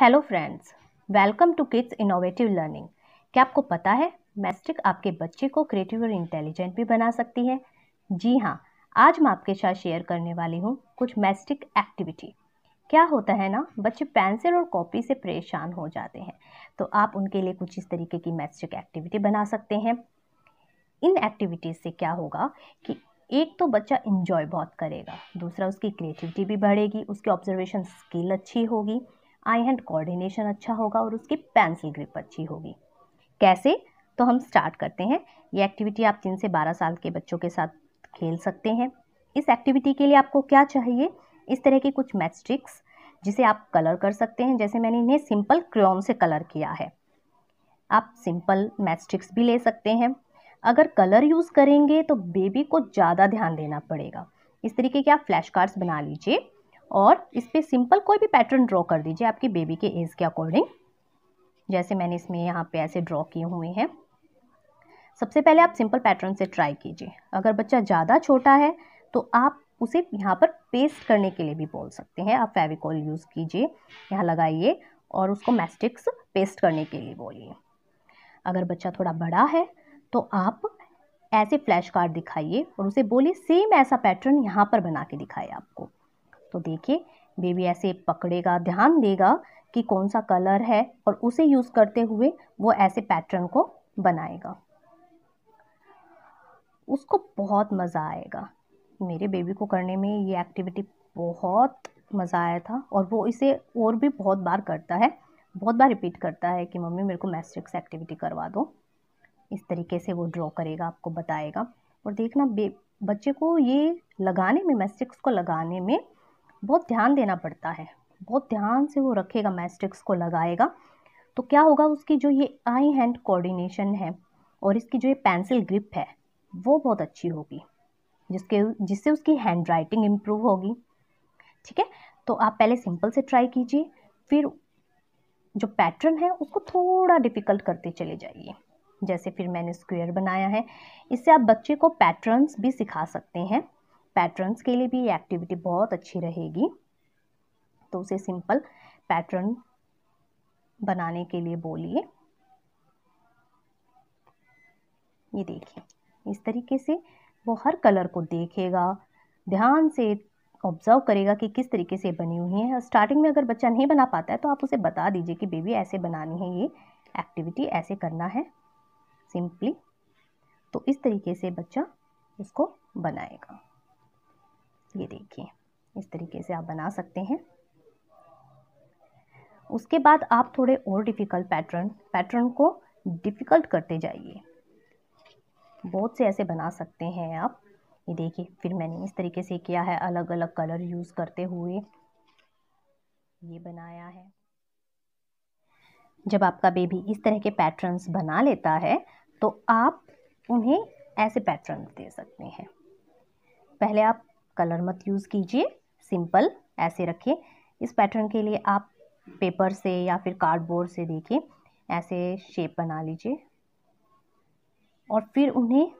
hello friends welcome to kids innovative learning क्या आपको पता है मैस्टिक आपके बच्चे को क्रिएटिव और इंटेलिजेंट भी बना सकती है जी हाँ आज मैं आपके साथ शेयर करने वाली हूँ कुछ मैस्टिक एक्टिविटी क्या होता है ना बच्चे पेंसिल और कॉपी से परेशान हो जाते हैं तो आप उनके लिए कुछ इस तरीके की मैस्टिक एक्टिविटी बना सकते हैं इन एक्टिविटीज़ से क्या होगा कि एक तो बच्चा इन्जॉय बहुत करेगा दूसरा उसकी क्रिएटिविटी भी बढ़ेगी उसकी ऑब्जर्वेशन स्किल अच्छी होगी आई हैंड कोऑर्डिनेशन अच्छा होगा और उसकी पेंसिल ग्रिप अच्छी होगी कैसे तो हम स्टार्ट करते हैं ये एक्टिविटी आप तीन से बारह साल के बच्चों के साथ खेल सकते हैं इस एक्टिविटी के लिए आपको क्या चाहिए इस तरह के कुछ मैच जिसे आप कलर कर सकते हैं जैसे मैंने इन्हें सिंपल क्रियोन से कलर किया है आप सिंपल मैच भी ले सकते हैं अगर कलर यूज़ करेंगे तो बेबी को ज़्यादा ध्यान देना पड़ेगा इस तरीके के आप फ्लैश कार्ड्स बना लीजिए और इस पर सिंपल कोई भी पैटर्न ड्रॉ कर दीजिए आपकी बेबी के एज के अकॉर्डिंग जैसे मैंने इसमें यहाँ पे ऐसे ड्रॉ किए हुए हैं सबसे पहले आप सिंपल पैटर्न से ट्राई कीजिए अगर बच्चा ज़्यादा छोटा है तो आप उसे यहाँ पर पेस्ट करने के लिए भी बोल सकते हैं आप फेविकॉल यूज़ कीजिए यहाँ लगाइए और उसको मैस्टिक्स पेस्ट करने के लिए बोलिए अगर बच्चा थोड़ा बड़ा है तो आप ऐसे फ्लैश कार्ड दिखाइए और उसे बोलिए सेम ऐसा पैटर्न यहाँ पर बना के दिखाए आपको तो देखिए बेबी ऐसे पकड़ेगा ध्यान देगा कि कौन सा कलर है और उसे यूज़ करते हुए वो ऐसे पैटर्न को बनाएगा उसको बहुत मज़ा आएगा मेरे बेबी को करने में ये एक्टिविटी बहुत मज़ा आया था और वो इसे और भी बहुत बार करता है बहुत बार रिपीट करता है कि मम्मी मेरे को मैस्ट्रिक्स एक्टिविटी करवा दो इस तरीके से वो ड्रॉ करेगा आपको बताएगा और देखना बे बच्चे को ये लगाने में मैस्ट्रिक्स को लगाने में बहुत ध्यान देना पड़ता है बहुत ध्यान से वो रखेगा मैस्टिक्स को लगाएगा तो क्या होगा उसकी जो ये आई हैंड कोऑर्डिनेशन है और इसकी जो ये पेंसिल ग्रिप है वो बहुत अच्छी होगी जिसके जिससे उसकी हैंड राइटिंग इम्प्रूव होगी ठीक है तो आप पहले सिंपल से ट्राई कीजिए फिर जो पैटर्न है उसको थोड़ा डिफ़िकल्ट करते चले जाइए जैसे फिर मैंने स्क्वायर बनाया है इससे आप बच्चे को पैटर्न्स भी सिखा सकते हैं पैटर्न्स के लिए भी ये एक्टिविटी बहुत अच्छी रहेगी तो उसे सिंपल पैटर्न बनाने के लिए बोलिए ये देखिए इस तरीके से वो हर कलर को देखेगा ध्यान से ऑब्जर्व करेगा कि किस तरीके से बनी हुई है स्टार्टिंग में अगर बच्चा नहीं बना पाता है तो आप उसे बता दीजिए कि बेबी ऐसे बनानी है ये एक्टिविटी ऐसे करना है सिंपली तो इस तरीके से बच्चा उसको बनाएगा ये देखिए इस तरीके से आप बना सकते हैं उसके बाद आप थोड़े और डिफ़िकल्ट पैटर्न पैटर्न को डिफ़िकल्ट करते जाइए बहुत से ऐसे बना सकते हैं आप ये देखिए फिर मैंने इस तरीके से किया है अलग अलग कलर यूज़ करते हुए ये बनाया है जब आपका बेबी इस तरह के पैटर्न्स बना लेता है तो आप उन्हें ऐसे पैटर्न दे सकते हैं पहले आप कलर मत यूज़ कीजिए सिंपल ऐसे रखिए इस पैटर्न के लिए आप पेपर से या फिर कार्डबोर्ड से देखिए ऐसे शेप बना लीजिए और फिर उन्हें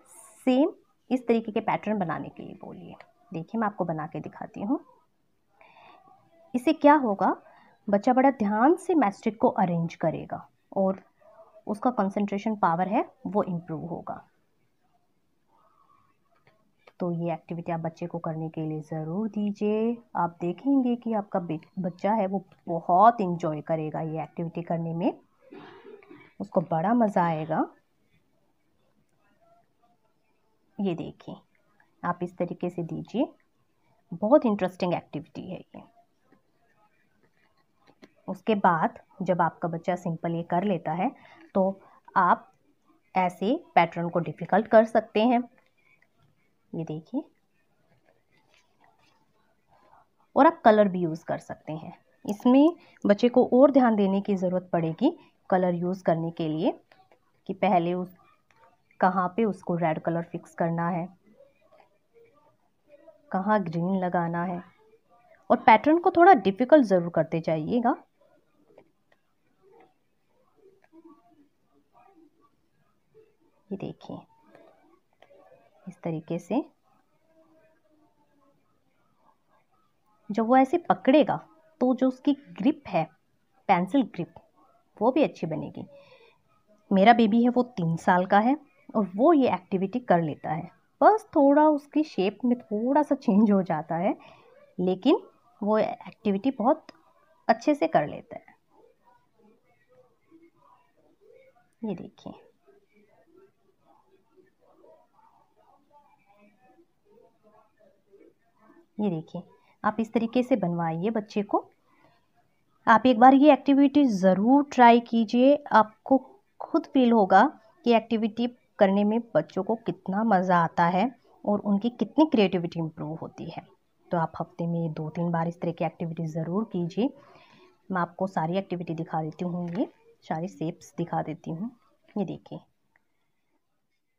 सेम इस तरीके के पैटर्न बनाने के लिए बोलिए देखिए मैं आपको बना के दिखाती हूँ इसे क्या होगा बच्चा बड़ा ध्यान से मैस्टिक को अरेंज करेगा और उसका कंसंट्रेशन पावर है वो इम्प्रूव होगा तो ये एक्टिविटी आप बच्चे को करने के लिए ज़रूर दीजिए आप देखेंगे कि आपका बच्चा है वो बहुत इन्जॉय करेगा ये एक्टिविटी करने में उसको बड़ा मज़ा आएगा ये देखिए आप इस तरीके से दीजिए बहुत इंटरेस्टिंग एक्टिविटी है ये उसके बाद जब आपका बच्चा सिंपल ये कर लेता है तो आप ऐसे पैटर्न को डिफ़िकल्ट कर सकते हैं ये देखिए और आप कलर भी यूज़ कर सकते हैं इसमें बच्चे को और ध्यान देने की ज़रूरत पड़ेगी कलर यूज़ करने के लिए कि पहले उस कहाँ पे उसको रेड कलर फिक्स करना है कहाँ ग्रीन लगाना है और पैटर्न को थोड़ा डिफ़िकल्ट ज़रूर करते जाइएगा ये देखिए इस तरीके से जब वो ऐसे पकड़ेगा तो जो उसकी ग्रिप है पेंसिल ग्रिप वो भी अच्छी बनेगी मेरा बेबी है वो तीन साल का है और वो ये एक्टिविटी कर लेता है बस थोड़ा उसकी शेप में थोड़ा सा चेंज हो जाता है लेकिन वो एक्टिविटी बहुत अच्छे से कर लेता है ये देखिए ये देखिए आप इस तरीके से बनवाइए बच्चे को आप एक बार ये एक्टिविटी ज़रूर ट्राई कीजिए आपको खुद फील होगा कि एक्टिविटी करने में बच्चों को कितना मज़ा आता है और उनकी कितनी क्रिएटिविटी इम्प्रूव होती है तो आप हफ्ते में दो तीन बार इस तरह की एक्टिविटी ज़रूर कीजिए मैं आपको सारी एक्टिविटी दिखा देती हूँ ये सारी सेप्स दिखा देती हूँ ये देखिए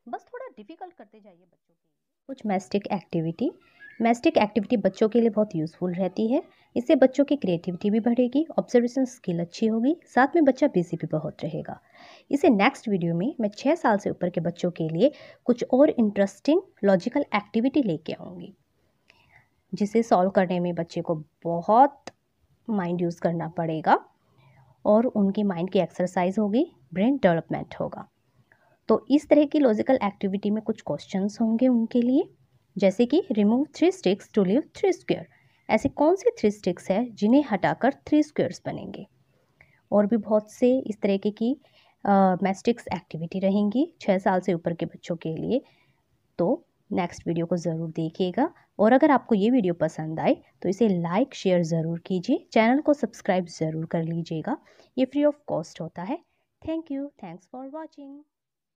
बस थोड़ा डिफ़िकल्ट करते जाइए बच्चों के कुछ मैस्टिक एक्टिविटी मैस्टिक एक्टिविटी बच्चों के लिए बहुत यूज़फुल रहती है इससे बच्चों की क्रिएटिविटी भी बढ़ेगी ऑब्जर्वेशन स्किल अच्छी होगी साथ में बच्चा बिजी भी बहुत रहेगा इसे नेक्स्ट वीडियो में मैं छः साल से ऊपर के बच्चों के लिए कुछ और इंटरेस्टिंग लॉजिकल एक्टिविटी लेके आऊँगी जिसे सॉल्व करने में बच्चे को बहुत माइंड यूज़ करना पड़ेगा और उनकी माइंड की एक्सरसाइज होगी ब्रेन डेवलपमेंट होगा तो इस तरह की लॉजिकल एक्टिविटी में कुछ क्वेश्चन होंगे उनके लिए जैसे कि remove three sticks to live three square ऐसे कौन से थ्री स्टिक्स हैं जिन्हें हटाकर थ्री स्क्वेयर्स बनेंगे और भी बहुत से इस तरीके की मैस्टिक्स एक्टिविटी रहेंगी छः साल से ऊपर के बच्चों के लिए तो नेक्स्ट वीडियो को ज़रूर देखिएगा और अगर आपको ये वीडियो पसंद आए तो इसे लाइक शेयर ज़रूर कीजिए चैनल को सब्सक्राइब ज़रूर कर लीजिएगा ये फ्री ऑफ कॉस्ट होता है thank you thanks for watching